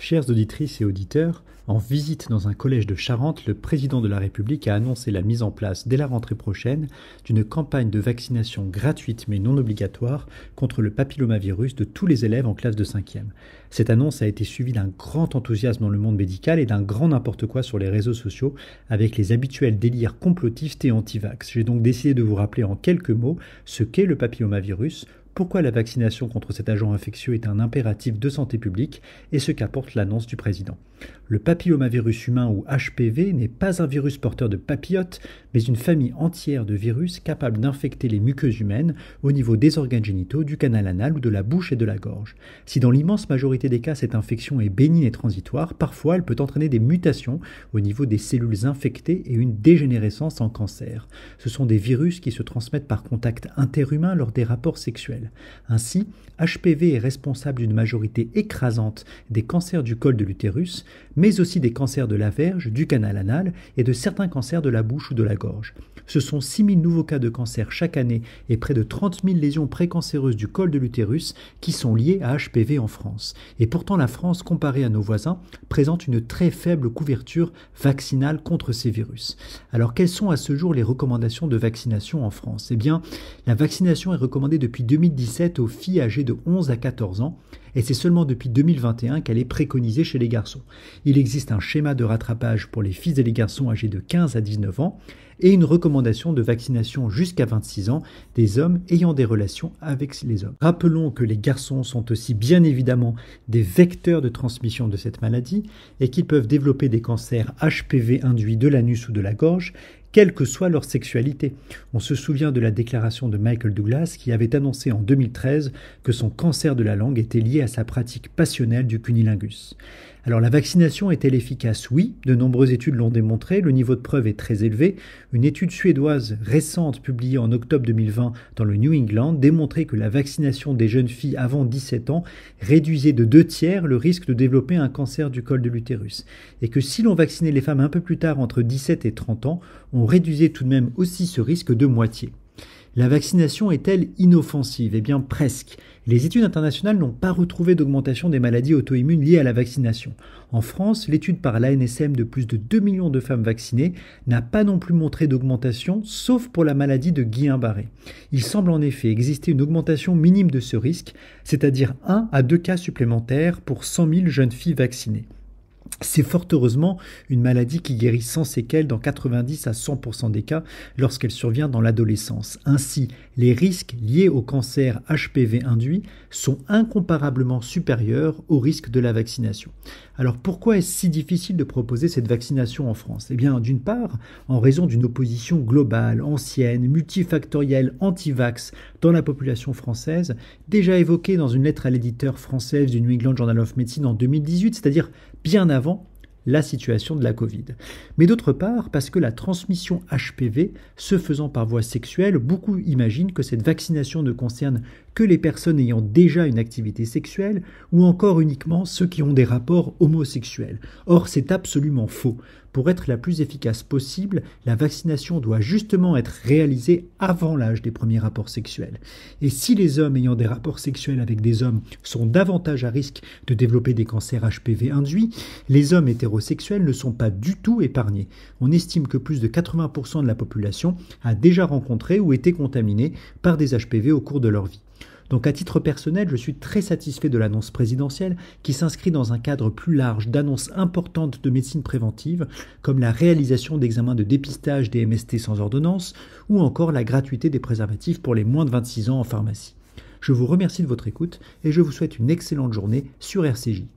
Chères auditrices et auditeurs, en visite dans un collège de Charente, le président de la République a annoncé la mise en place dès la rentrée prochaine d'une campagne de vaccination gratuite mais non obligatoire contre le papillomavirus de tous les élèves en classe de 5e. Cette annonce a été suivie d'un grand enthousiasme dans le monde médical et d'un grand n'importe quoi sur les réseaux sociaux avec les habituels délires complotistes et anti-vax. J'ai donc décidé de vous rappeler en quelques mots ce qu'est le papillomavirus, pourquoi la vaccination contre cet agent infectieux est un impératif de santé publique et ce qu'apporte l'annonce du président. Le papillomavirus humain ou HPV n'est pas un virus porteur de papillotes, mais une famille entière de virus capables d'infecter les muqueuses humaines au niveau des organes génitaux, du canal anal ou de la bouche et de la gorge. Si dans l'immense majorité des cas, cette infection est bénigne et transitoire. Parfois, elle peut entraîner des mutations au niveau des cellules infectées et une dégénérescence en cancer. Ce sont des virus qui se transmettent par contact interhumain lors des rapports sexuels. Ainsi, HPV est responsable d'une majorité écrasante des cancers du col de l'utérus, mais aussi des cancers de la verge, du canal anal et de certains cancers de la bouche ou de la gorge. Ce sont 6000 nouveaux cas de cancer chaque année et près de 30 000 lésions précancéreuses du col de l'utérus qui sont liées à HPV en France. Et pourtant, la France, comparée à nos voisins, présente une très faible couverture vaccinale contre ces virus. Alors, quelles sont à ce jour les recommandations de vaccination en France Eh bien, la vaccination est recommandée depuis 2017 aux filles âgées de 11 à 14 ans et c'est seulement depuis 2021 qu'elle est préconisée chez les garçons. Il existe un schéma de rattrapage pour les fils et les garçons âgés de 15 à 19 ans et une recommandation de vaccination jusqu'à 26 ans des hommes ayant des relations avec les hommes. Rappelons que les garçons sont aussi bien évidemment des vecteurs de transmission de cette maladie et qu'ils peuvent développer des cancers HPV induits de l'anus ou de la gorge quelle que soit leur sexualité. On se souvient de la déclaration de Michael Douglas qui avait annoncé en 2013 que son cancer de la langue était lié à sa pratique passionnelle du cunilingus. Alors la vaccination est-elle efficace Oui, de nombreuses études l'ont démontré, le niveau de preuve est très élevé. Une étude suédoise récente publiée en octobre 2020 dans le New England démontrait que la vaccination des jeunes filles avant 17 ans réduisait de deux tiers le risque de développer un cancer du col de l'utérus. Et que si l'on vaccinait les femmes un peu plus tard entre 17 et 30 ans, on réduisait tout de même aussi ce risque de moitié. La vaccination est-elle inoffensive Eh bien presque. Les études internationales n'ont pas retrouvé d'augmentation des maladies auto-immunes liées à la vaccination. En France, l'étude par l'ANSM de plus de 2 millions de femmes vaccinées n'a pas non plus montré d'augmentation, sauf pour la maladie de Guillain-Barré. Il semble en effet exister une augmentation minime de ce risque, c'est-à-dire 1 à 2 cas supplémentaires pour 100 000 jeunes filles vaccinées. C'est fort heureusement une maladie qui guérit sans séquelles dans 90 à 100% des cas lorsqu'elle survient dans l'adolescence. Ainsi, les risques liés au cancer HPV induit sont incomparablement supérieurs aux risques de la vaccination. Alors pourquoi est-ce si difficile de proposer cette vaccination en France Eh bien d'une part, en raison d'une opposition globale, ancienne, multifactorielle, anti-vax, dans la population française, déjà évoquée dans une lettre à l'éditeur française du New England Journal of Medicine en 2018, c'est-à-dire bien avant la situation de la Covid. Mais d'autre part, parce que la transmission HPV se faisant par voie sexuelle, beaucoup imaginent que cette vaccination ne concerne que les personnes ayant déjà une activité sexuelle ou encore uniquement ceux qui ont des rapports homosexuels. Or, c'est absolument faux. Pour être la plus efficace possible, la vaccination doit justement être réalisée avant l'âge des premiers rapports sexuels. Et si les hommes ayant des rapports sexuels avec des hommes sont davantage à risque de développer des cancers HPV induits, les hommes hétérosexuels ne sont pas du tout épargnés. On estime que plus de 80% de la population a déjà rencontré ou été contaminée par des HPV au cours de leur vie. Donc à titre personnel, je suis très satisfait de l'annonce présidentielle qui s'inscrit dans un cadre plus large d'annonces importantes de médecine préventive, comme la réalisation d'examens de dépistage des MST sans ordonnance, ou encore la gratuité des préservatifs pour les moins de 26 ans en pharmacie. Je vous remercie de votre écoute et je vous souhaite une excellente journée sur RCJ.